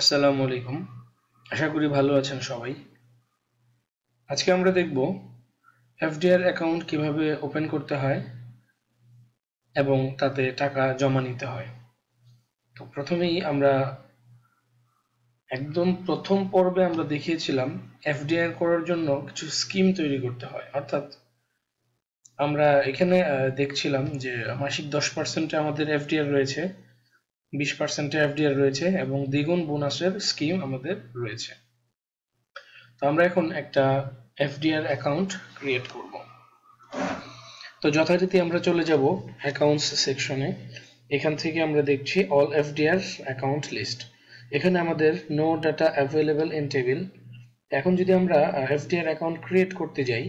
আসসালামু আলাইকুম আশা করি ভালো আছেন সবাই আজকে আমরা দেখব এফডিআর অ্যাকাউন্ট কিভাবে ওপেন করতে হয় এবং তাতে টাকা জমা নিতে হয় তো প্রথমেই আমরা একদম প্রথম পর্বে আমরা দেখিয়েছিলাম এফডিআর করার জন্য কিছু স্কিম তৈরি করতে হয় অর্থাৎ আমরা এখানে দেখছিলাম যে মাসিক দশ পার্সেন্টে আমাদের এফডিআর রয়েছে বিশ পার্সেন্ট এফডিআর রয়েছে এবং দ্বিগুণ বোনাসের স্কিম আমাদের রয়েছে তো আমরা এখন একটা এফডিআর অ্যাকাউন্ট ক্রিয়েট করব তো যথারীতি আমরা চলে যাব অ্যাকাউন্টস সেকশনে এখান থেকে আমরা দেখছি অল এফডিআর অ্যাকাউন্ট লিস্ট এখানে আমাদের no data available in table এখন যদি আমরা এফডিআর অ্যাকাউন্ট ক্রিয়েট করতে যাই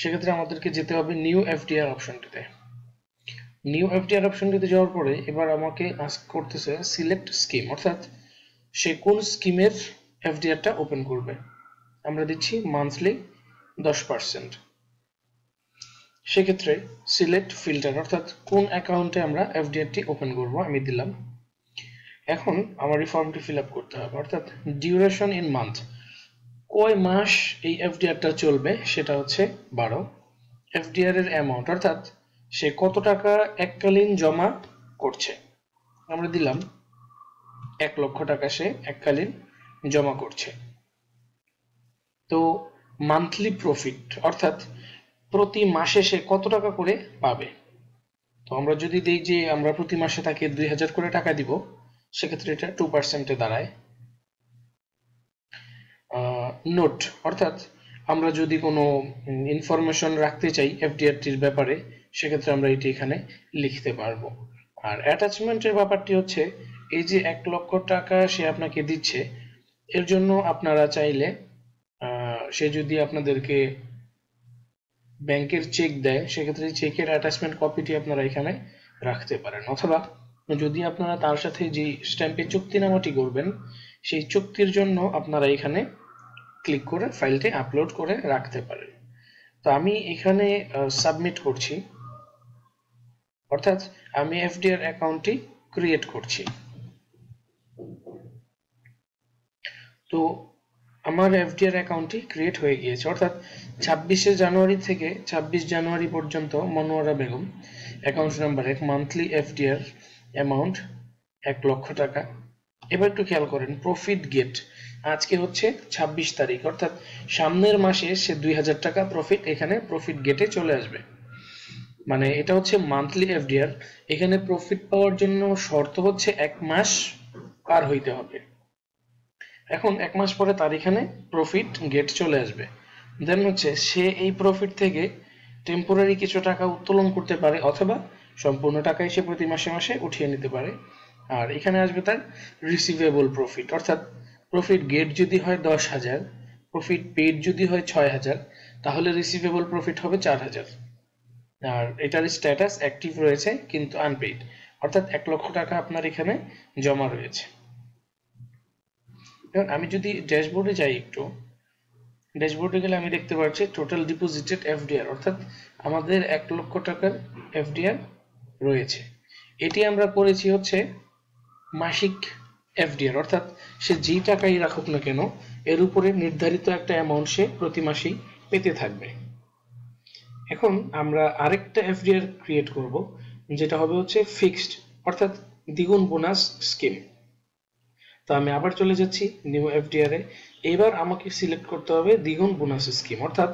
সেক্ষেত্রে আমাদেরকে যেতে হবে নিউ এফডিআর অপশনটিতে নিউ এফডিআর অপশনটিতে যাওয়ার পরে এবার আমাকে আস্ক করতেছে সিলেক্ট স্কিম অর্থাৎ সে কোন স্কিমের এফডিআরটা ওপেন করবে আমরা দিচ্ছি মান্থলি দশ পার্সেন্ট সেক্ষেত্রে সিলেক্ট ফিল্টার অর্থাৎ কোন অ্যাকাউন্টে আমরা এফডিআরটি ওপেন করব আমি দিলাম এখন আমার এই ফর্মটি ফিল আপ করতে হবে অর্থাৎ ডিউরেশন ইন মান্থ কয় মাস এই এফডিআরটা চলবে সেটা হচ্ছে বারো এফডিআর এর অ্যামাউন্ট অর্থাৎ সে কত টাকা এককালীন জমা করছে আমরা দিলাম এক লক্ষ টাকা সে এককালীন জমা করছে তো মান্থলি প্রফিট অর্থাৎ প্রতি মাসে সে কত টাকা করে পাবে তো আমরা যদি দিই যে আমরা প্রতি মাসে তাকে দুই হাজার করে টাকা দিব সেক্ষেত্রে এটা টু পার্সেন্টে দাঁড়ায় নোট অর্থাৎ আমরা যদি কোনো ইনফরমেশন রাখতে চাই এফডিআরটির ব্যাপারে সেক্ষেত্রে আমরা এটি এখানে লিখতে পারবো আর অ্যাটাচমেন্টের ব্যাপারটি হচ্ছে এই যে এক লক্ষ টাকা সে আপনাকে দিচ্ছে এর জন্য আপনারা চাইলে সে যদি আপনাদেরকে ব্যাংকের চেক দেয় সেক্ষেত্রে চেকের অ্যাটাচমেন্ট কপিটি আপনারা এখানে রাখতে পারেন অথবা যদি আপনারা তার সাথে যে স্ট্যাম্পে চুক্তিনামাটি করবেন সেই চুক্তির জন্য আপনারা এখানে ক্লিক করে ফাইলটি আপলোড করে রাখতে পারেন তো আমি এখানে সাবমিট করছি অর্থাৎ আমি এফডিআর অ্যাকাউন্টটি ক্রিয়েট করছি তো আমার এফডিআর অ্যাকাউন্টটি ক্রিয়েট হয়ে গিয়েছে অর্থাৎ ছাব্বিশে জানুয়ারি থেকে ছাব্বিশ জানুয়ারি পর্যন্ত মনোয়ারা বেগম অ্যাকাউন্ট নাম্বার এক মান্থলি এফডিআর অ্যামাউন্ট এক লক্ষ টাকা এবার একটু খেয়াল করেন প্রফিট গেট আজকে হচ্ছে ২৬ তারিখ অর্থাৎ সামনের মাসে সে দুই হাজার টাকা প্রফিট এখানে প্রফিট গেটে চলে আসবে মানে এটা হচ্ছে মান্থলি এফডিআর এখানে প্রফিট পাওয়ার জন্য শর্ত হচ্ছে এক মাস পার হইতে হবে এখন এক মাস পরে তার এখানে প্রফিট গেট চলে আসবে দেন হচ্ছে সে এই প্রফিট থেকে টেম্পোরারি কিছু টাকা উত্তোলন করতে পারে অথবা সম্পূর্ণ টাকা এসে প্রতি মাসে মাসে উঠিয়ে নিতে পারে আর এখানে আসবে তার রিসিভেবল প্রফিট অর্থাৎ প্রফিট গেট যদি হয় দশ হাজার প্রফিট পেড যদি হয় ছয় হাজার তাহলে রিসিভেবল প্রফিট হবে চার হাজার আর এটার স্ট্যাটাস অ্যাক্টিভ রয়েছে কিন্তু আনপেইড অর্থাৎ এক লক্ষ টাকা আপনার এখানে জমা রয়েছে আমি যদি ড্যাশবোর্ডে যাই একটু ড্যাশবোর্ডে গেলে আমি দেখতে পাচ্ছি টোটাল ডিপোজিটেড এফডিআর অর্থাৎ আমাদের এক লক্ষ টাকার এফডিআর রয়েছে এটি আমরা করেছি হচ্ছে মাসিক এফডিআর অর্থাৎ সে যে টাকাই রাখুক না কেন এর উপরে নির্ধারিত একটা অ্যামাউন্ট সে প্রতি মাসেই পেতে থাকবে এখন আমরা আরেকটা এফডিআর ক্রিয়েট করব যেটা হবে হচ্ছে ফিক্সড অর্থাৎ দ্বিগুণ বোনাস স্কিম তো আমি আবার চলে যাচ্ছি নিউ এফডিআর এ এবার আমাকে সিলেক্ট করতে হবে দ্বিগুণ বোনাস স্কিম অর্থাৎ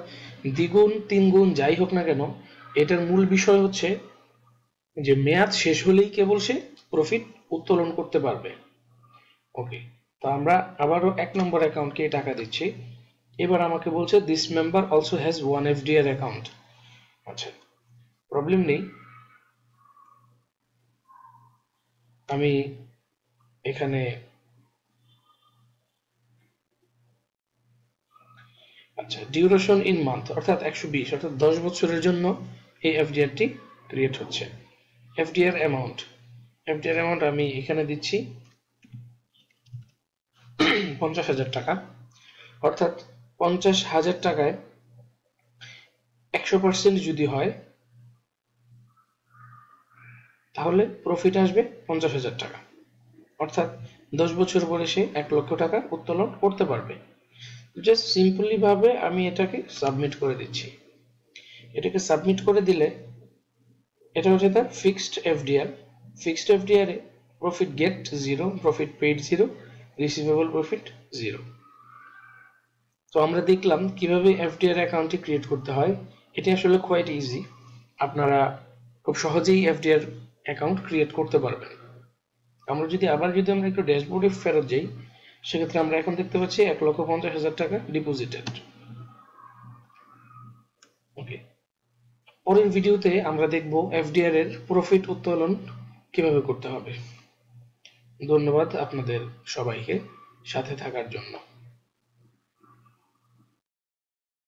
দ্বিগুণ তিনগুণ যাই হোক না কেন এটার মূল বিষয় হচ্ছে যে মেয়াদ শেষ হলেই কেবল সে প্রফিট উত্তোলন করতে পারবে ওকে তো আমরা আবারও এক নম্বর অ্যাকাউন্টকে টাকা দিচ্ছি এবার আমাকে বলছে this member also has one FDR account আচ্ছা প্রবলেম নেই আমি এখানে আচ্ছা ডিউরেশন ইন মান্থ অর্থাৎ একশো বিশ অর্থাৎ দশ বছরের জন্য এই এফডিআরটি ক্রিয়েট হচ্ছে এফডিআর অ্যামাউন্ট এফডিআর অ্যামাউন্ট আমি এখানে দিচ্ছি পঞ্চাশ হাজার টাকা অর্থাৎ পঞ্চাশ হাজার টাকায় একশো পার্সেন্ট যদি হয় তাহলে প্রফিট আসবে পঞ্চাশ হাজার টাকা অর্থাৎ দশ বছর পরে সে এক লক্ষ টাকা উত্তোলন করতে পারবে জাস্ট সিম্পলি ভাবে আমি এটাকে সাবমিট করে দিচ্ছি এটাকে সাবমিট করে দিলে এটা হচ্ছে তার fixed FDR fixed FDR profit get 0 profit paid 0 receivable profit 0 তো আমরা দেখলাম কিভাবে এফডিআর অ্যাকাউন্টটি ক্রিয়েট করতে হয় এটি আসলে কোয়াইট ইজি আপনারা খুব সহজেই এফডিআর অ্যাকাউন্ট ক্রিয়েট করতে পারবেন আমরা যদি আবার যদি আমরা একটু ড্যাশবোর্ডে ফেরত যাই সেক্ষেত্রে আমরা এখন দেখতে পাচ্ছি এক লক্ষ পঞ্চাশ হাজার টাকা ডিপোজিটেড ওকে পরের ভিডিওতে আমরা দেখব এফডিআর এর প্রফিট উত্তোলন কিভাবে করতে হবে ধন্যবাদ আপনাদের সবাইকে সাথে থাকার জন্য